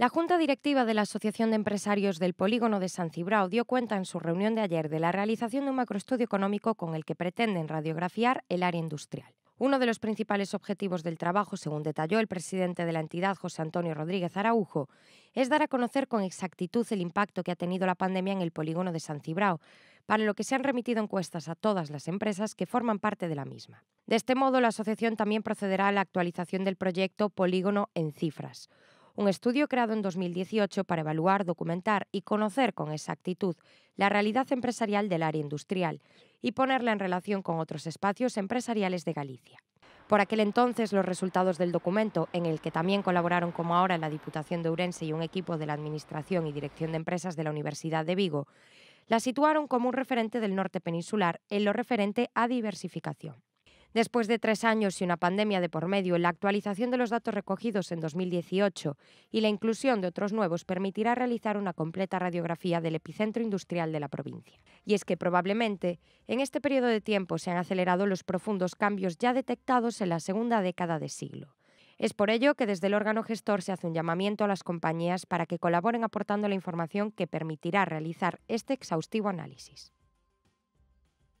La Junta Directiva de la Asociación de Empresarios del Polígono de San Cibrao dio cuenta en su reunión de ayer de la realización de un macroestudio económico con el que pretenden radiografiar el área industrial. Uno de los principales objetivos del trabajo, según detalló el presidente de la entidad, José Antonio Rodríguez Araujo, es dar a conocer con exactitud el impacto que ha tenido la pandemia en el polígono de San Cibrao, para lo que se han remitido encuestas a todas las empresas que forman parte de la misma. De este modo, la asociación también procederá a la actualización del proyecto Polígono en Cifras un estudio creado en 2018 para evaluar, documentar y conocer con exactitud la realidad empresarial del área industrial y ponerla en relación con otros espacios empresariales de Galicia. Por aquel entonces, los resultados del documento, en el que también colaboraron como ahora la Diputación de Urense y un equipo de la Administración y Dirección de Empresas de la Universidad de Vigo, la situaron como un referente del norte peninsular en lo referente a diversificación. Después de tres años y una pandemia de por medio, la actualización de los datos recogidos en 2018 y la inclusión de otros nuevos permitirá realizar una completa radiografía del epicentro industrial de la provincia. Y es que probablemente en este periodo de tiempo se han acelerado los profundos cambios ya detectados en la segunda década de siglo. Es por ello que desde el órgano gestor se hace un llamamiento a las compañías para que colaboren aportando la información que permitirá realizar este exhaustivo análisis.